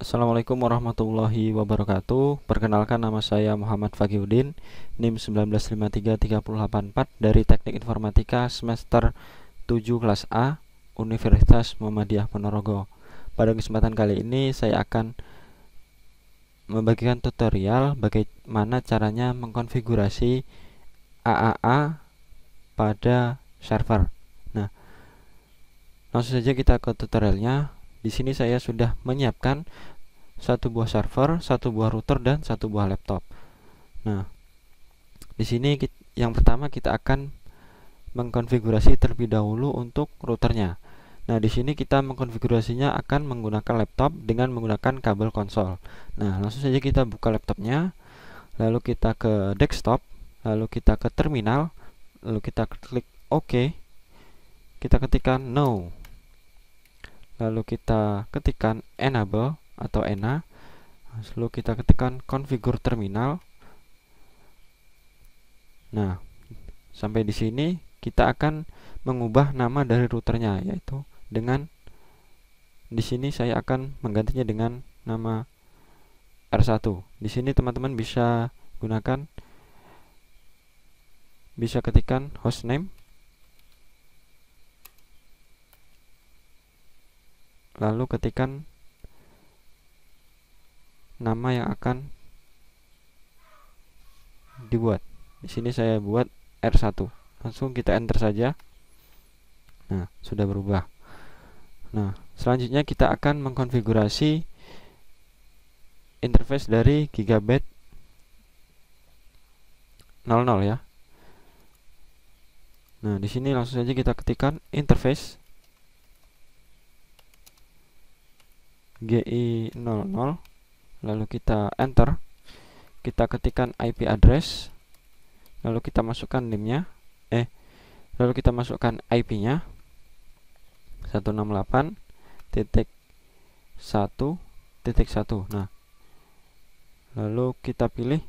Assalamualaikum warahmatullahi wabarakatuh Perkenalkan nama saya Muhammad Fagiuddin NIM 1953384 dari Teknik Informatika semester 7 kelas A Universitas Muhammadiyah Ponorogo Pada kesempatan kali ini saya akan membagikan tutorial bagaimana caranya mengkonfigurasi AAA pada server Nah, langsung saja kita ke tutorialnya di sini saya sudah menyiapkan satu buah server, satu buah router dan satu buah laptop. Nah, di sini yang pertama kita akan mengkonfigurasi terlebih dahulu untuk routernya. Nah, di sini kita mengkonfigurasinya akan menggunakan laptop dengan menggunakan kabel konsol. Nah, langsung saja kita buka laptopnya, lalu kita ke desktop, lalu kita ke terminal, lalu kita klik OK, kita ketikkan no lalu kita ketikkan enable atau ENA lalu kita ketikkan configure terminal nah sampai di sini kita akan mengubah nama dari routernya yaitu dengan di sini saya akan menggantinya dengan nama R1 di sini teman-teman bisa gunakan bisa ketikkan hostname lalu ketikan nama yang akan dibuat. Di sini saya buat R1. Langsung kita enter saja. Nah, sudah berubah. Nah, selanjutnya kita akan mengkonfigurasi interface dari gigabit 00 ya. Nah, di sini langsung saja kita ketikkan interface GI00 lalu kita enter kita ketikkan IP address lalu kita masukkan NIM-nya eh lalu kita masukkan IP-nya 168 titik 1 titik 1 nah lalu kita pilih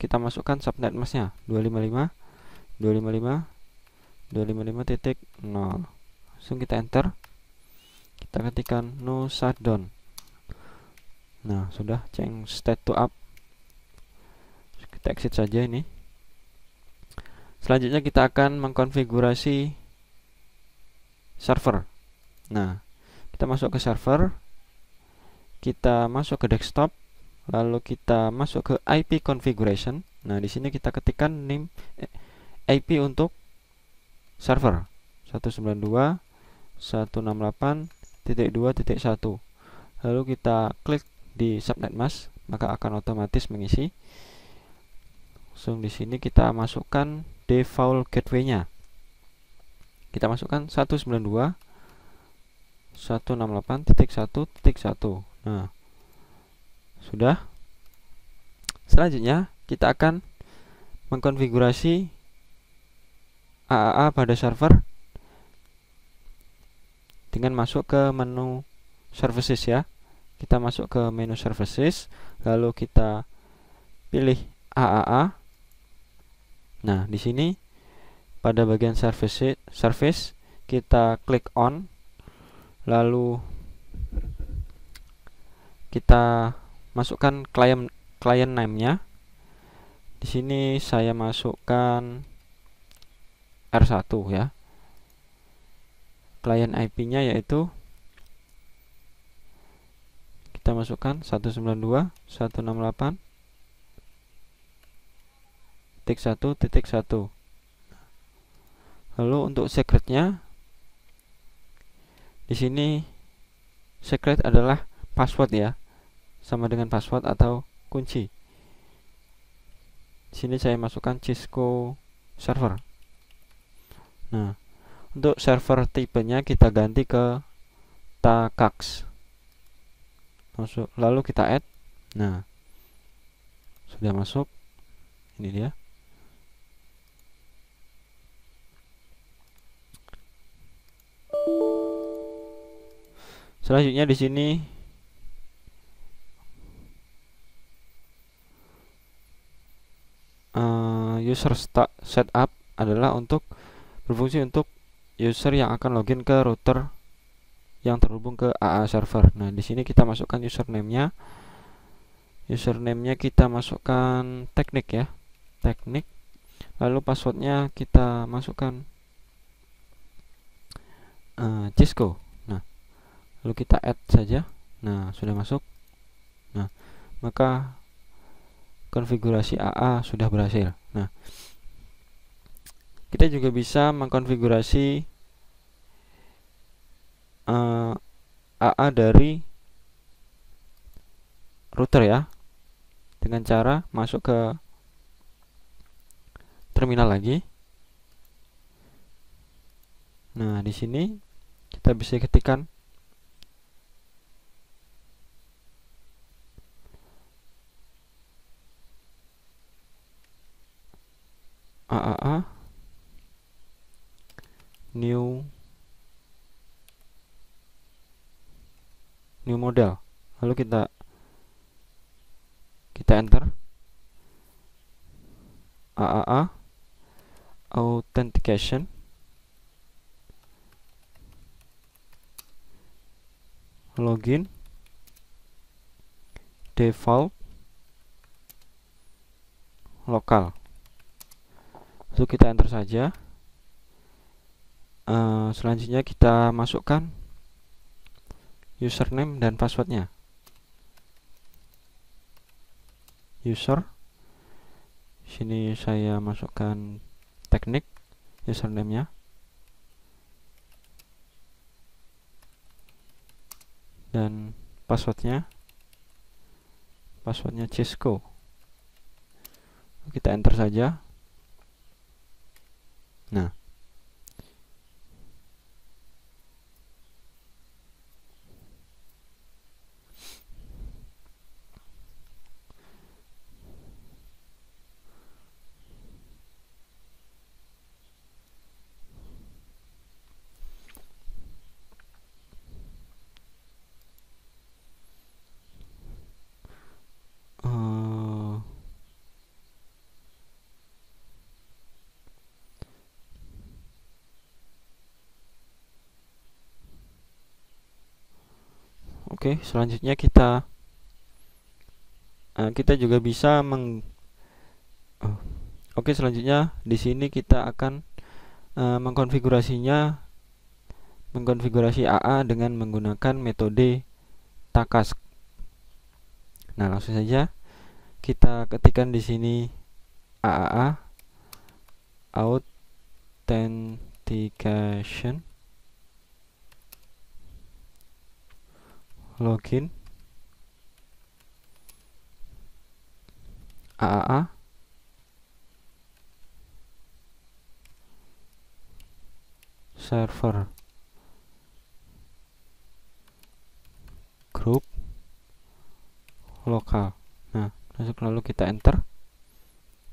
kita masukkan subnet masnya 255 255 255 titik 0 langsung kita enter kita ketikkan no shutdown nah sudah change state to up kita exit saja ini selanjutnya kita akan mengkonfigurasi server nah kita masuk ke server kita masuk ke desktop lalu kita masuk ke IP configuration nah di sini kita ketikkan name eh, IP untuk server 192.168.2.1 lalu kita klik di subnet mask maka akan otomatis mengisi langsung di sini kita masukkan default gateway nya kita masukkan 192 168.1.1 nah sudah selanjutnya kita akan mengkonfigurasi AAA pada server dengan masuk ke menu services ya kita masuk ke menu services lalu kita pilih AAA nah di sini pada bagian service service kita klik on lalu kita masukkan client klien name-nya di sini saya masukkan R1 ya client IP-nya yaitu kita masukkan 192 168 titik 1 titik 1 lalu untuk secretnya di sini secret adalah password ya sama dengan password atau kunci di sini saya masukkan Cisco server nah untuk server tipenya kita ganti ke Takax masuk lalu kita add nah sudah masuk ini dia selanjutnya di sini uh, user setup adalah untuk berfungsi untuk user yang akan login ke router yang terhubung ke AA server. Nah, di sini kita masukkan username-nya. Username-nya kita masukkan teknik ya. Teknik. Lalu passwordnya kita masukkan uh, Cisco. Nah, lalu kita add saja. Nah, sudah masuk. Nah, maka konfigurasi AA sudah berhasil. Nah, kita juga bisa mengkonfigurasi uh, AA dari router ya dengan cara masuk ke terminal lagi nah di sini kita bisa ketikkan AAA new new model lalu kita kita enter AAA authentication login default lokal lalu kita enter saja uh, selanjutnya kita masukkan username dan passwordnya user sini saya masukkan teknik username-nya dan passwordnya passwordnya Cisco kita enter saja nah Oke, selanjutnya kita uh, kita juga bisa meng uh, Oke, selanjutnya di sini kita akan uh, mengkonfigurasinya mengkonfigurasi AA dengan menggunakan metode takas. Nah, langsung saja kita ketikkan di sini AAA authentication login AAA server group lokal nah masuk lalu kita enter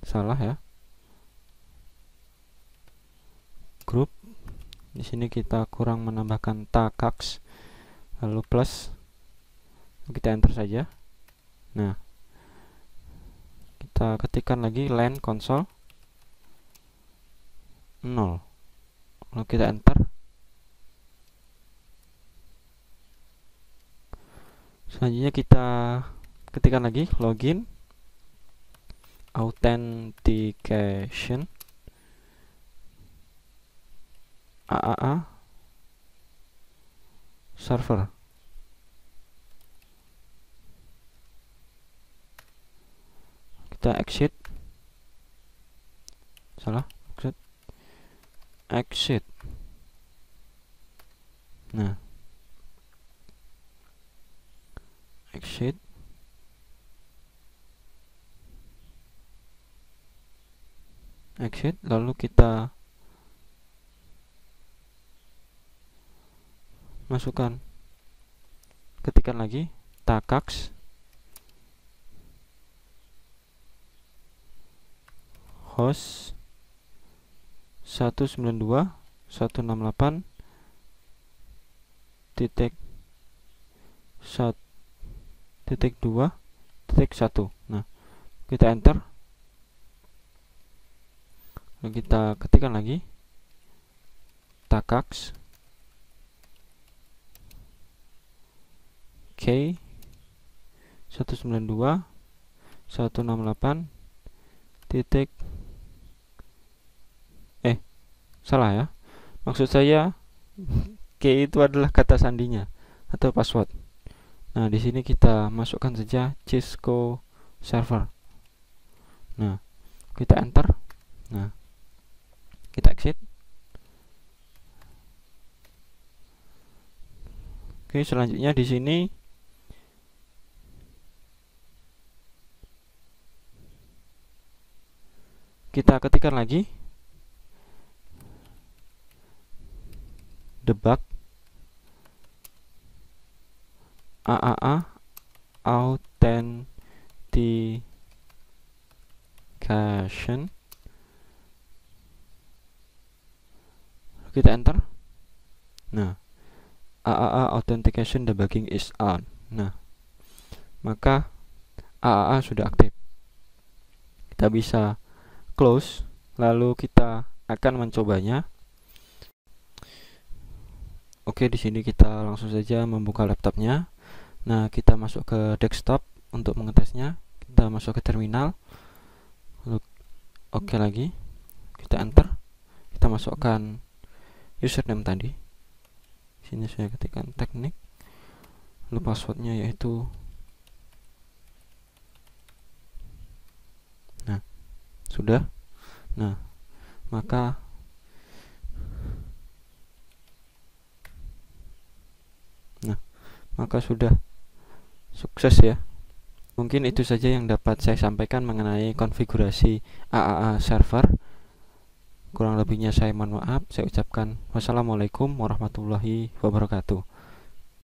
salah ya grup di sini kita kurang menambahkan takax lalu plus kita enter saja nah kita ketikkan lagi line console 0 lalu kita enter selanjutnya kita ketikkan lagi login authentication AAA server kita exit salah exit exit nah exit exit lalu kita masukkan ketikan lagi takaks host 192 168 titik 1 titik 2 titik 1 nah kita enter lalu kita ketikkan lagi takax k 192 168 titik Salah ya. Maksud saya k itu adalah kata sandinya atau password. Nah, di sini kita masukkan saja Cisco server. Nah, kita enter. Nah, kita exit. Oke, selanjutnya di sini kita ketikkan lagi debug AAA authentication kita enter nah AAA authentication debugging is on nah maka AAA sudah aktif kita bisa close lalu kita akan mencobanya Oke, di sini kita langsung saja membuka laptopnya. Nah, kita masuk ke desktop untuk mengetesnya. Kita masuk ke terminal. Lalu, oke lagi. Kita enter. Kita masukkan username tadi. Di Sini saya ketikkan teknik. Lalu passwordnya yaitu Nah, sudah. Nah, maka maka sudah sukses ya mungkin itu saja yang dapat saya sampaikan mengenai konfigurasi AAA server kurang lebihnya saya mohon maaf saya ucapkan wassalamualaikum warahmatullahi wabarakatuh